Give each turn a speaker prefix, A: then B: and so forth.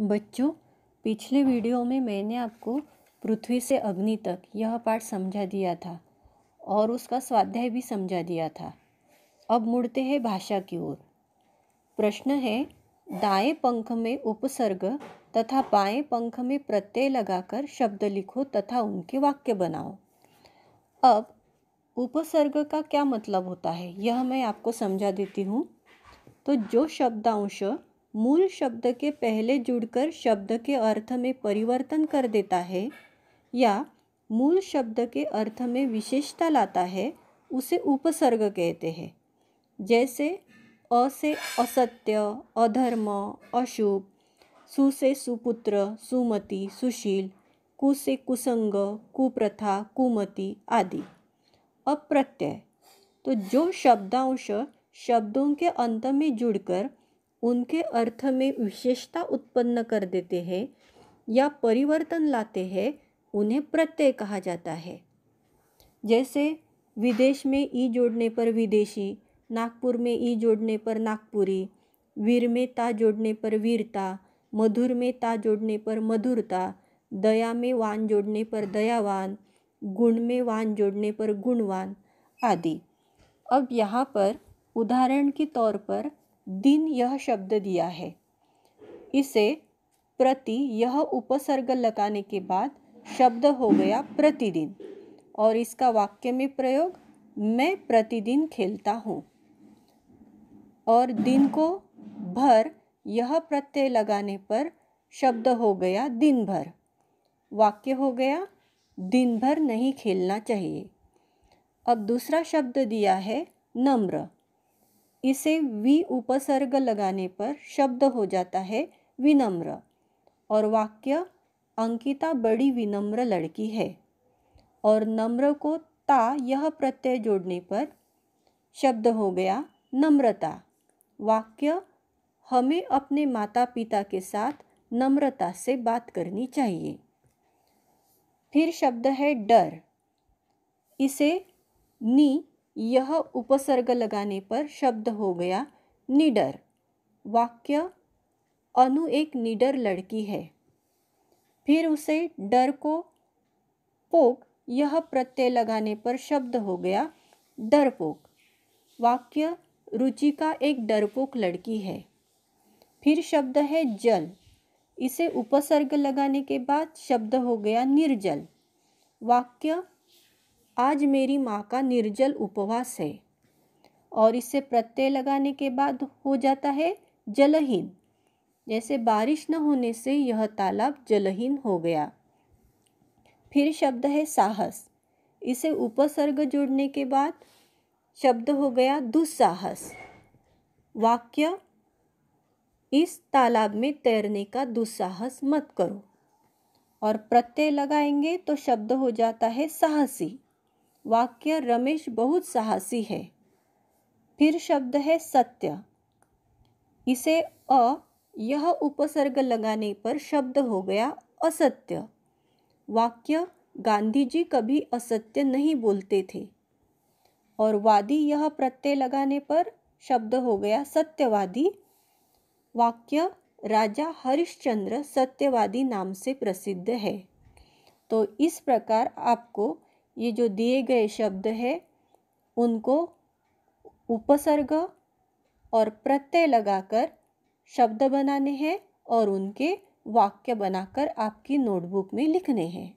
A: बच्चों पिछले वीडियो में मैंने आपको पृथ्वी से अग्नि तक यह पाठ समझा दिया था और उसका स्वाध्याय भी समझा दिया था अब मुड़ते हैं भाषा की ओर प्रश्न है दाएं पंख में उपसर्ग तथा बाएं पंख में प्रत्यय लगाकर शब्द लिखो तथा उनके वाक्य बनाओ अब उपसर्ग का क्या मतलब होता है यह मैं आपको समझा देती हूँ तो जो शब्दांश मूल शब्द के पहले जुड़कर शब्द के अर्थ में परिवर्तन कर देता है या मूल शब्द के अर्थ में विशेषता लाता है उसे उपसर्ग कहते हैं जैसे अ से असत्य अधर्म अशुभ सु से सुपुत्र सुमति सुशील कु से कुसंग कुप्रथा कुमति आदि अप्रत्यय तो जो शब्दांश शब्दों के अंत में जुड़कर उनके अर्थ में विशेषता उत्पन्न कर देते हैं या परिवर्तन लाते हैं उन्हें प्रत्यय कहा जाता है जैसे विदेश में ई जोड़ने पर विदेशी नागपुर में ई जोड़ने पर नागपुरी वीर में ता जोड़ने पर वीरता मधुर में ता जोड़ने पर मधुरता दया में वान जोड़ने पर दयावान गुण में वान जोड़ने पर गुणवान आदि अब यहाँ पर उदाहरण के तौर पर दिन यह शब्द दिया है इसे प्रति यह उपसर्ग लगाने के बाद शब्द हो गया प्रतिदिन और इसका वाक्य में प्रयोग मैं प्रतिदिन खेलता हूँ और दिन को भर यह प्रत्यय लगाने पर शब्द हो गया दिन भर वाक्य हो गया दिन भर नहीं खेलना चाहिए अब दूसरा शब्द दिया है नम्र इसे वी उपसर्ग लगाने पर शब्द हो जाता है विनम्र और वाक्य अंकिता बड़ी विनम्र लड़की है और नम्र को ता यह प्रत्यय जोड़ने पर शब्द हो गया नम्रता वाक्य हमें अपने माता पिता के साथ नम्रता से बात करनी चाहिए फिर शब्द है डर इसे नी यह उपसर्ग लगाने पर शब्द हो गया निडर वाक्य अनु एक निडर लड़की है फिर उसे डर को पोक यह प्रत्यय लगाने पर शब्द हो गया डरपोक वाक्य रुचि का एक डरपोक लड़की है फिर शब्द है जल इसे उपसर्ग लगाने के बाद शब्द हो गया निर्जल वाक्य आज मेरी माँ का निर्जल उपवास है और इसे प्रत्यय लगाने के बाद हो जाता है जलहीन जैसे बारिश न होने से यह तालाब जलहीन हो गया फिर शब्द है साहस इसे उपसर्ग जोड़ने के बाद शब्द हो गया दुस्साहस वाक्य इस तालाब में तैरने का दुस्साहस मत करो और प्रत्यय लगाएंगे तो शब्द हो जाता है साहसी वाक्य रमेश बहुत साहसी है फिर शब्द है सत्य इसे अ यह उपसर्ग लगाने पर शब्द हो गया असत्य वाक्य गांधी जी कभी असत्य नहीं बोलते थे और वादी यह प्रत्यय लगाने पर शब्द हो गया सत्यवादी वाक्य राजा हरिश्चंद्र सत्यवादी नाम से प्रसिद्ध है तो इस प्रकार आपको ये जो दिए गए शब्द है उनको उपसर्ग और प्रत्यय लगाकर शब्द बनाने हैं और उनके वाक्य बनाकर आपकी नोटबुक में लिखने हैं